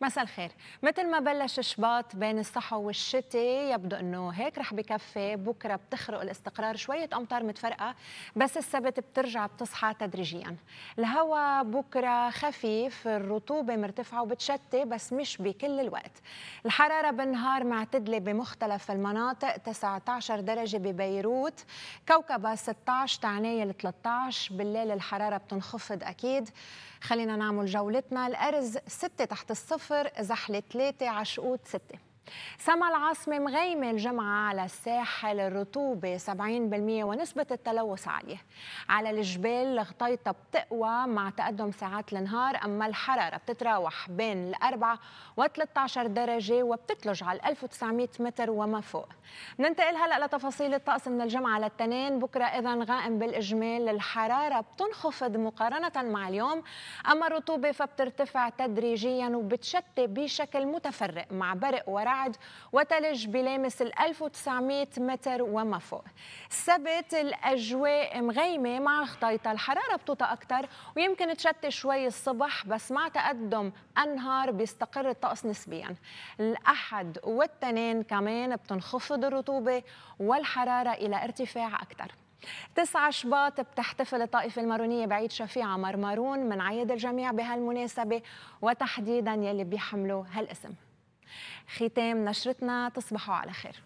مساء الخير مثل ما بلش شباط بين الصحو والشتاء يبدو انه هيك رح بكفي بكره بتخرق الاستقرار شويه امطار متفرقه بس السبت بترجع بتصحى تدريجيا الهواء بكره خفيف الرطوبه مرتفعه وبتشتي بس مش بكل الوقت الحراره بالنهار معتدله بمختلف المناطق 19 درجه ببيروت كوكبه 16 تعناية 13 بالليل الحراره بتنخفض اكيد خلينا نعمل جولتنا الارز 6 تحت الصفر صفر زحلة ثلاثة عشقود ستة سما العاصمة مغيمة الجمعة على الساحل الرطوبة 70% ونسبة التلوث عالية على الجبال الغطيطة بتقوى مع تقدم ساعات النهار أما الحرارة بتتراوح بين الأربعة و13 درجة وبتتلج على 1900 متر وما فوق ننتقل هلأ لتفاصيل الطقس من الجمعة للتنين بكرة إذا غائم بالإجمال الحرارة بتنخفض مقارنة مع اليوم أما الرطوبة فبترتفع تدريجيا وبتشتي بشكل متفرق مع برق ورعد برعد وتلج بلامس ال 1900 متر وما فوق السبت الأجواء مغيمة مع خطيطة الحرارة بتوطى أكثر ويمكن تشتي شوي الصبح بس مع تقدم أنهار بيستقر الطقس نسبيا الأحد والتنين كمان بتنخفض الرطوبة والحرارة إلى ارتفاع أكثر 9 شباط بتحتفل الطائفة المارونية بعيد شفيعة مرمارون من عيد الجميع بهالمناسبة وتحديدا يلي بيحملوا هالاسم ختام نشرتنا تصبحوا على خير